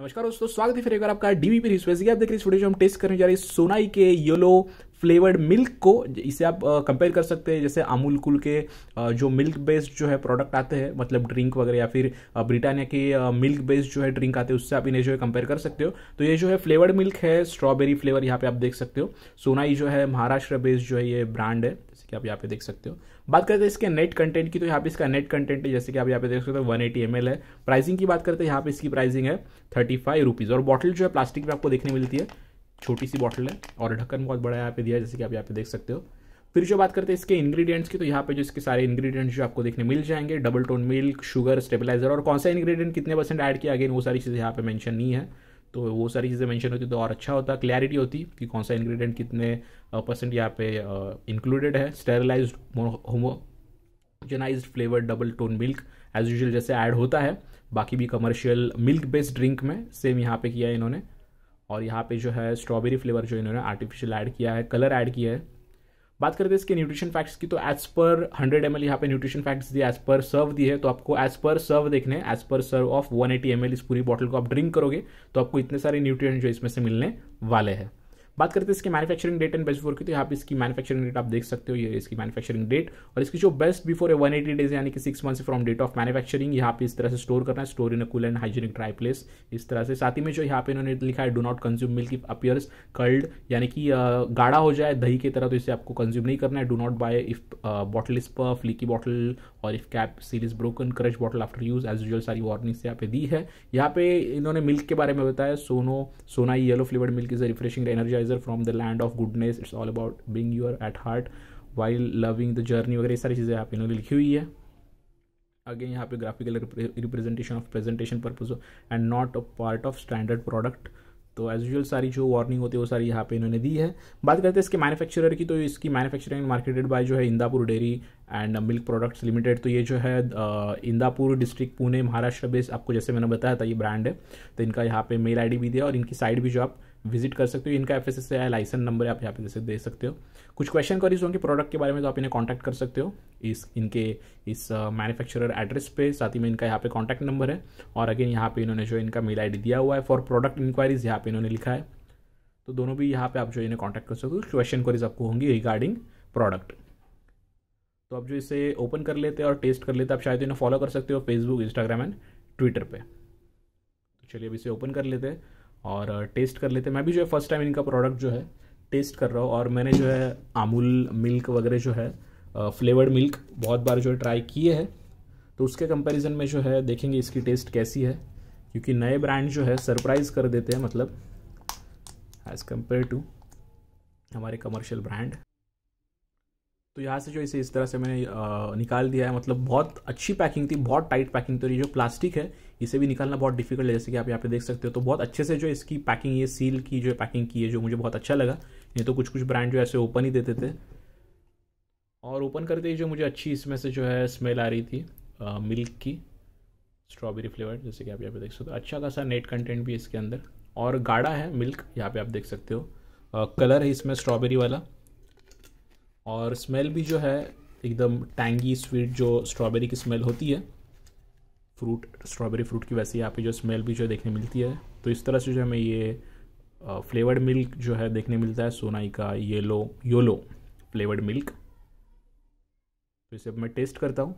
नमस्कार दोस्तों स्वागत है फिर एक बार आपका डीवीपी रिस्वेसी आप देख रहे इस वीडियो हम टेस्ट करने जा रहे हैं सोनाई के येलो फ्लेवर्ड मिल्क को इसे आप कंपेयर कर सकते हैं जैसे अमूल कुल के जो मिल्क बेस्ड जो है प्रोडक्ट आते हैं मतलब ड्रिंक वगैरह या फिर ब्रिटानिया के मिल्क बेस्ड जो है ड्रिंक आते हैं उससे आप इन्हें जो है कंपेयर कर सकते हो तो ये जो है फ्लेवर्ड मिल्क है स्ट्रॉबेरी फ्लेवर यहाँ पे आप देख सकते हो सोनाई जो है महाराष्ट्र बेस्ड जो है ये ब्रांड है जैसे कि आप यहाँ पे देख सकते हो बात करते हैं इसके नेट कंटेंट की तो यहाँ पे इसका नेट कंटेंट है जैसे कि आप यहाँ पे देख सकते हो वन एटी एम है प्राइसिंग की बात करते हैं यहाँ पे इसकी प्राइसिंग है थर्टी फाइव रुपीज़ और बॉटल जो है प्लास्टिक में आपको देखने मिलती है छोटी सी बॉटल है और ढक्कन बहुत बड़ा यहाँ पे दिया है जैसे कि आप यहाँ पे देख सकते हो फिर जो बात करते हैं इसके इंग्रेडिएंट्स की तो यहाँ पे जो इसके सारे इंग्रेडिएंट्स जो आपको देखने मिल जाएंगे double tone milk sugar stabiliser और कौन सा इंग्रेडिएंट कितने परसेंट ऐड किया अगेन वो सारी चीज़ें यहाँ पे मेंशन नहीं है तो वो सारी चीज़ें मेंशन होती तो और अच्छा होता क्लैरिटी होती कि कौन सा इंग्रेडिएंट कितने परसेंट यहाँ पे इंक्लूडेड है sterilise homogenise flavour double tone milk as usual जैसे ऐड होता है बाकी भी कमर्शियल मिल्क बेस्ड ड्रिंक में सेम यहाँ पे किया है इन्होंने और यहाँ पे जो है स्ट्रॉबेरी फ्लेवर जो इन्होंने आर्टिफिशियल ऐड किया है कलर ऐड किया है बात करते हैं तो इसके न्यूट्रिशन फैक्ट्स की तो as per hundred M L यहाँ पे न्यूट्रिशन फैक्ट्स दिए एज पर सर्व दी है तो आपको एज पर सर्व देखने as per serve of one eighty M L इस पूरी बॉटल को आप ड्रिंक करोगे तो आपको इतने सारे न्यूट्रिएंट जो इसमें से मिलने वाले हैं बात करते हैं इसके manufacturing date and best before की तो यहाँ पे इसकी मैन्युफैक्चरिंग डेट आप देख सकते हो ये इसकी मैन्युफैक्चरिंग डेट और इसकी जो बेस्ट बिफोर है एटी डेज यानी कि six months from date of manufacturing यहाँ पे इस तरह से स्टोर करना है store in a cool and hygienic dry place इस तरह से साथ ही में जो यहाँ पे इन्होंने लिखा है do not consume milk appears curdled यानी कि गाढ़ा हो जाए दही की तरह तो इसे आपको कंज्यूम नहीं करना है do not buy if bottle is puff leaky bottle और if cap seal is broken crush bottle after use as usual सारी वार्निंग्स यहाँ पे दी है यहाँ पे इन्होंने मिल्क के बारे में बताया सोनो सोना yellow flavoured milk is refreshing energy fertiliser from the land of goodness it's all about being your at heart while loving the journey वगैरह ये सारी चीज़ें आप इन्होंने लिखी हुई है अगेन यहाँ पे graphical representation of presentation purpose and not a part of standard product तो एज यूजल सारी जो वार्निंग होती है वो सारी यहाँ पे इन्होंने दी है बात करते हैं इसके मैन्युफैक्चरर की तो इसकी मैन्युफैक्चरिंग मार्केटेड बाय जो है Indapur dairy and milk products limited तो ये जो है इंदापुर डिस्ट्रिक्ट पुणे महाराष्ट्र बेस आपको जैसे मैंने बताया था ये ब्रांड है तो इनका यहाँ पे मेल आईडी भी दिया और इनकी साइट भी जो आप आ, विजिट कर सकते हो इनका F S S I licence number आप यहाँ पे जैसे दे सकते हो कुछ क्वेश्चन करीज होंगे प्रोडक्ट के बारे में तो आप इन्हें कॉन्टैक्ट कर सकते हो इस इनके इस मैन्युफैक्चरर एड्रेस पे साथ ही में इनका यहाँ पे कॉन्टैक्ट नंबर है और अगेन यहाँ पे इन्होंने जो इनका मेल आई दिया हुआ है फॉर प्रोडक्ट इंक्वायरीज यहाँ पे इन्होंने लिखा है तो दोनों भी यहाँ पे आप जो इन्हें कॉन्टैक्ट कर सकते हो क्वेश्चन क्वारीज आपको होंगी रिगार्डिंग प्रोडक्ट तो आप जो इसे ओपन कर लेते हैं और टेस्ट कर लेते हैं आप शायद इन्हें फॉलो कर सकते हो फेसबुक इंस्टाग्राम एंड ट्विटर पर तो चलिए अब इसे ओपन कर लेते हैं और टेस्ट कर लेते हैं मैं भी जो है फर्स्ट टाइम इनका प्रोडक्ट जो है टेस्ट कर रहा हूँ और मैंने जो है अमूल मिल्क वगैरह जो है फ्लेवर्ड मिल्क बहुत बार जो है ट्राई किए हैं तो उसके कंपैरिजन में जो है देखेंगे इसकी टेस्ट कैसी है क्योंकि नए ब्रांड जो है सरप्राइज़ कर देते हैं मतलब एज़ कम्पेयर टू हमारे कमर्शियल ब्रांड तो यहाँ से जो इसे इस तरह से मैंने निकाल दिया है मतलब बहुत अच्छी पैकिंग थी बहुत टाइट पैकिंग थी और ये जो प्लास्टिक है इसे भी निकालना बहुत डिफिकल्ट है जैसे कि आप यहाँ पे देख सकते हो तो बहुत अच्छे से जो इसकी पैकिंग ये सील की जो पैकिंग की है जो मुझे बहुत अच्छा लगा नहीं तो कुछ कुछ ब्रांड जो ऐसे ओपन ही देते थे और ओपन करते ही जो मुझे अच्छी इसमें से जो है स्मेल आ रही थी आ, मिल्क की स्ट्रॉबेरी फ्लेवर जैसे कि आप यहाँ पे देख सकते हो अच्छा खासा नेट कंटेंट भी इसके अंदर और गाढ़ा है मिल्क यहाँ पे आप देख सकते हो कलर है इसमें स्ट्रॉबेरी वाला और स्मेल भी जो है एकदम टैंगी स्वीट जो स्ट्रॉबेरी की स्मेल होती है फ्रूट स्ट्रॉबेरी फ्रूट की वैसे यहाँ पे जो स्मेल भी जो देखने मिलती है तो इस तरह से जो हमें ये फ्लेवर्ड मिल्क जो है देखने मिलता है सोनाई का येलो योलो फ्लेवर्ड मिल्क तो इसे मैं टेस्ट करता हूँ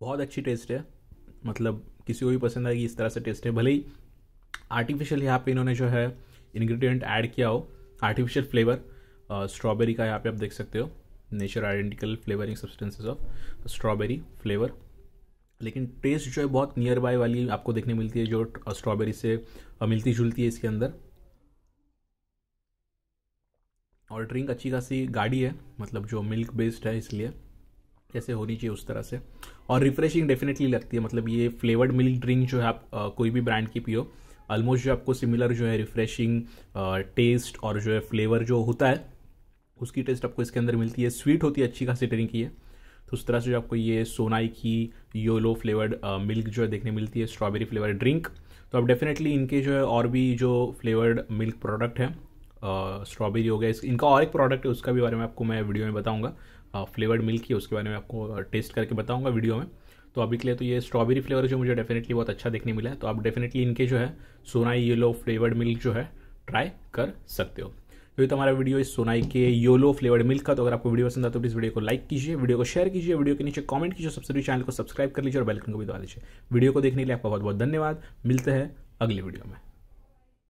बहुत अच्छी टेस्ट है मतलब किसी को भी पसंद आएगी इस तरह से टेस्ट है भले ही आर्टिफिशियल यहाँ पे इन्होंने जो है इन्ग्रीडियंट ऐड किया हो आर्टिफिशियल फ्लेवर स्ट्रॉबेरी का यहाँ पे आप देख सकते हो nature identical flavouring substances of strawberry flavour लेकिन टेस्ट जो है बहुत नियर बाय वाली आपको देखने मिलती है जो स्ट्रॉबेरी से मिलती जुलती है इसके अंदर और ड्रिंक अच्छी खासी गाढ़ी है मतलब जो मिल्क बेस्ड है इसलिए जैसे होनी चाहिए उस तरह से और रिफ्रेशिंग डेफिनेटली लगती है मतलब ये फ्लेवर्ड मिल्क ड्रिंक जो है आप कोई भी ब्रांड की पियो ऑलमोस्ट जो आपको सिमिलर जो है रिफ्रेशिंग टेस्ट uh, और जो है फ्लेवर जो होता है उसकी टेस्ट आपको इसके अंदर मिलती है स्वीट होती है अच्छी खासी ड्रिंक की है तो उस तरह से जो आपको ये सोनाई की योलो फ्लेवर्ड मिल्क जो है देखने मिलती है स्ट्रॉबेरी फ्लेवर ड्रिंक तो आप डेफिनेटली इनके जो है और भी जो फ्लेवर्ड मिल्क प्रोडक्ट है स्ट्रॉबेरी हो गया इस इनका और एक प्रोडक्ट है उसका भी बारे में आपको मैं वीडियो में बताऊंगा फ्लेवर्ड uh, मिल्क ही उसके बारे में आपको टेस्ट uh, करके बताऊंगा वीडियो में तो अभी के लिए तो ये स्ट्रॉबेरी फ्लेवर जो मुझे डेफिनेटली बहुत अच्छा देखने मिला है तो आप डेफिनेटली इनके जो है सोनाई येलो फ्लेवर्ड मिल्क जो है ट्राई कर सकते हो तो ये तुम्हारा वीडियो इस सोनाई के योलो फ्लेवर्ड मिल्क का तो अगर आपको वीडियो पसंद आता तो प्लीज़ वीडियो को लाइक कीजिए वीडियो को शेयर कीजिए वीडियो के नीचे कमेंट कीजिए सबसे चैनल को सब्सक्राइब कर लीजिए और बेलकन को भी दबा दीजिए वीडियो को देखने के लिए आपका बहुत बहुत धन्यवाद मिलते हैं अगले वीडियो में